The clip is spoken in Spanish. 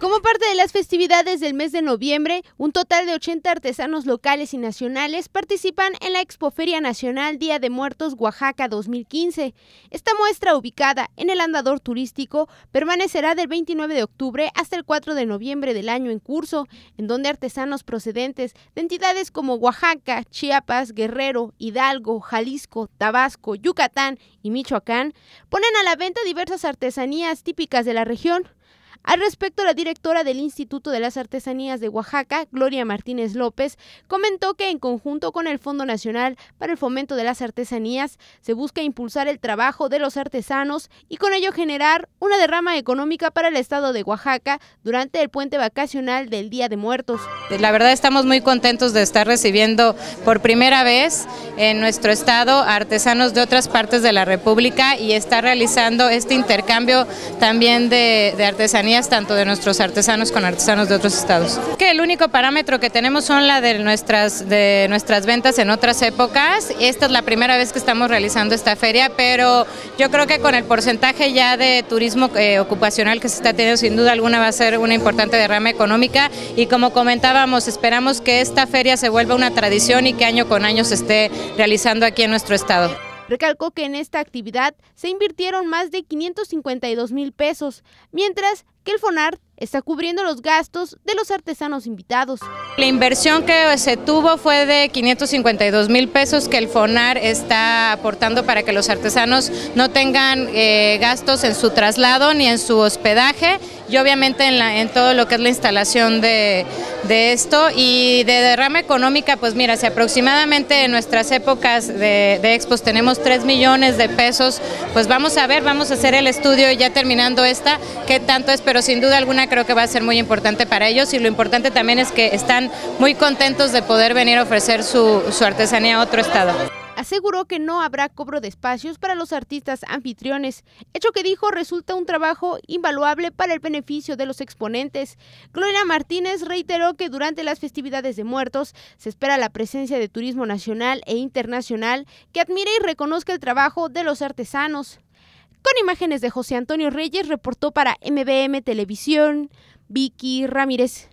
Como parte de las festividades del mes de noviembre, un total de 80 artesanos locales y nacionales participan en la Expoferia Nacional Día de Muertos Oaxaca 2015. Esta muestra ubicada en el andador turístico permanecerá del 29 de octubre hasta el 4 de noviembre del año en curso, en donde artesanos procedentes de entidades como Oaxaca, Chiapas, Guerrero, Hidalgo, Jalisco, Tabasco, Yucatán y Michoacán ponen a la venta diversas artesanías típicas de la región. Al respecto, la directora del Instituto de las Artesanías de Oaxaca, Gloria Martínez López, comentó que en conjunto con el Fondo Nacional para el Fomento de las Artesanías se busca impulsar el trabajo de los artesanos y con ello generar una derrama económica para el estado de Oaxaca durante el puente vacacional del Día de Muertos. Pues la verdad estamos muy contentos de estar recibiendo por primera vez en nuestro estado artesanos de otras partes de la República y estar realizando este intercambio también de artesanías tanto de nuestros artesanos con artesanos de otros estados. Que el único parámetro que tenemos son la de nuestras, de nuestras ventas en otras épocas. Esta es la primera vez que estamos realizando esta feria, pero yo creo que con el porcentaje ya de turismo eh, ocupacional que se está teniendo, sin duda alguna va a ser una importante derrama económica y como comentábamos, esperamos que esta feria se vuelva una tradición y que año con año se esté realizando aquí en nuestro estado. Recalcó que en esta actividad se invirtieron más de 552 mil pesos, mientras que el FONAR está cubriendo los gastos de los artesanos invitados. La inversión que se tuvo fue de 552 mil pesos que el FONAR está aportando para que los artesanos no tengan eh, gastos en su traslado ni en su hospedaje y obviamente en, todo lo que es la instalación de, esto y de derrama económica, pues mira, si aproximadamente en nuestras épocas de, de expos tenemos 3 millones de pesos, pues vamos a ver, vamos a hacer el estudio ya terminando esta, qué tanto es, pero sin duda alguna creo que va a ser muy importante para ellos y lo importante también es que están muy contentos de poder venir a ofrecer su, artesanía a otro estado aseguró que no habrá cobro de espacios para los artistas anfitriones, hecho que dijo resulta un trabajo invaluable para el beneficio de los exponentes. Gloria Martínez reiteró que durante las festividades de muertos se espera la presencia de turismo nacional e internacional que admire y reconozca el trabajo de los artesanos. Con imágenes de José Antonio Reyes, reportó para MBM Televisión, Vicky Ramírez.